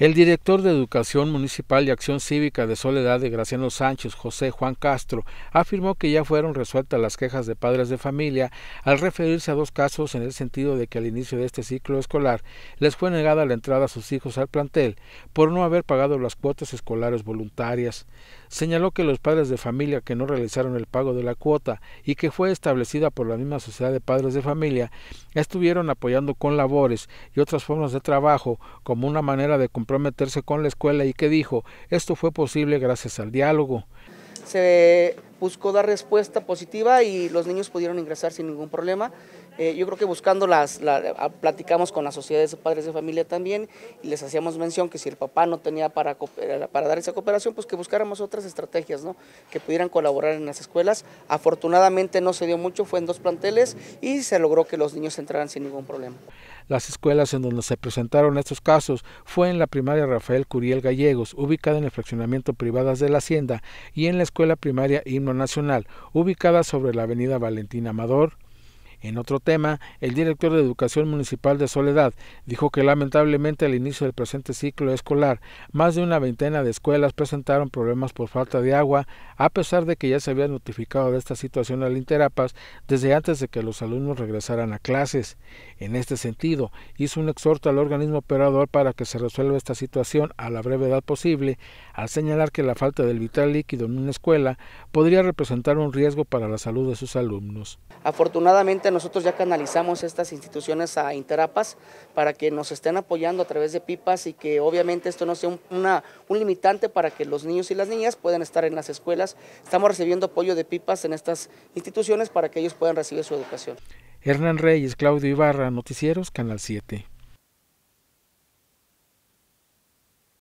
El director de Educación Municipal y Acción Cívica de Soledad de Graciano Sánchez, José Juan Castro, afirmó que ya fueron resueltas las quejas de padres de familia al referirse a dos casos en el sentido de que al inicio de este ciclo escolar les fue negada la entrada a sus hijos al plantel por no haber pagado las cuotas escolares voluntarias. Señaló que los padres de familia que no realizaron el pago de la cuota y que fue establecida por la misma sociedad de padres de familia estuvieron apoyando con labores y otras formas de trabajo como una manera de prometerse con la escuela y que dijo, esto fue posible gracias al diálogo. Se buscó dar respuesta positiva y los niños pudieron ingresar sin ningún problema eh, yo creo que buscando las, platicamos con las sociedades de padres de familia también y les hacíamos mención que si el papá no tenía para, eh, para dar esa cooperación, pues que buscáramos otras estrategias, ¿no? Que pudieran colaborar en las escuelas. Afortunadamente no se dio mucho, fue en dos planteles y se logró que los niños entraran sin ningún problema. Las escuelas en donde se presentaron estos casos fue en la primaria Rafael Curiel Gallegos, ubicada en el fraccionamiento Privadas de la Hacienda, y en la escuela primaria Himno Nacional, ubicada sobre la avenida Valentín Amador, en otro tema, el director de Educación Municipal de Soledad dijo que lamentablemente al inicio del presente ciclo escolar, más de una veintena de escuelas presentaron problemas por falta de agua, a pesar de que ya se había notificado de esta situación al Interapas desde antes de que los alumnos regresaran a clases. En este sentido, hizo un exhorto al organismo operador para que se resuelva esta situación a la brevedad posible, al señalar que la falta del vital líquido en una escuela podría representar un riesgo para la salud de sus alumnos. Afortunadamente, nosotros ya canalizamos estas instituciones a Interapas para que nos estén apoyando a través de pipas y que obviamente esto no sea una, un limitante para que los niños y las niñas puedan estar en las escuelas. Estamos recibiendo apoyo de pipas en estas instituciones para que ellos puedan recibir su educación. Hernán Reyes, Claudio Ibarra, Noticieros, Canal 7.